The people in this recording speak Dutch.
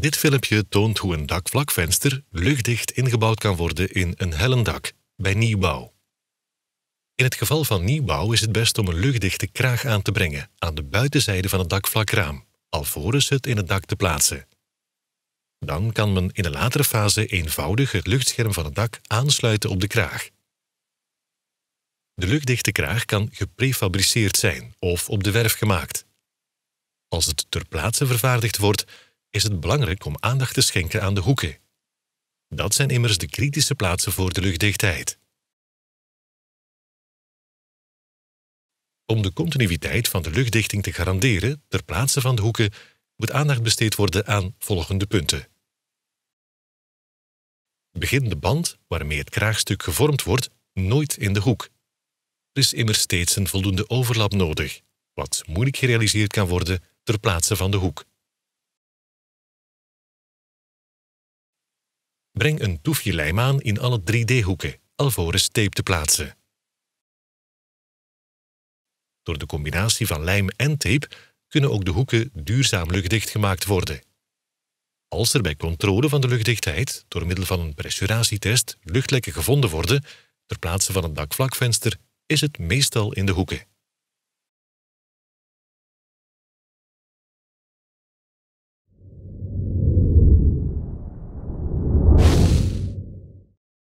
Dit filmpje toont hoe een dakvlakvenster luchtdicht ingebouwd kan worden in een hellendak bij nieuwbouw. In het geval van nieuwbouw is het best om een luchtdichte kraag aan te brengen aan de buitenzijde van het dakvlakraam, alvorens het in het dak te plaatsen. Dan kan men in een latere fase eenvoudig het luchtscherm van het dak aansluiten op de kraag. De luchtdichte kraag kan geprefabriceerd zijn of op de werf gemaakt. Als het ter plaatse vervaardigd wordt, is het belangrijk om aandacht te schenken aan de hoeken. Dat zijn immers de kritische plaatsen voor de luchtdichtheid. Om de continuïteit van de luchtdichting te garanderen ter plaatse van de hoeken, moet aandacht besteed worden aan volgende punten. Begin de band waarmee het kraagstuk gevormd wordt nooit in de hoek. Er is immers steeds een voldoende overlap nodig, wat moeilijk gerealiseerd kan worden ter plaatse van de hoek. Breng een toefje lijm aan in alle 3D-hoeken, alvorens tape te plaatsen. Door de combinatie van lijm en tape kunnen ook de hoeken duurzaam luchtdicht gemaakt worden. Als er bij controle van de luchtdichtheid door middel van een pressuratietest luchtlekken gevonden worden ter plaatse van een dakvlakvenster, is het meestal in de hoeken.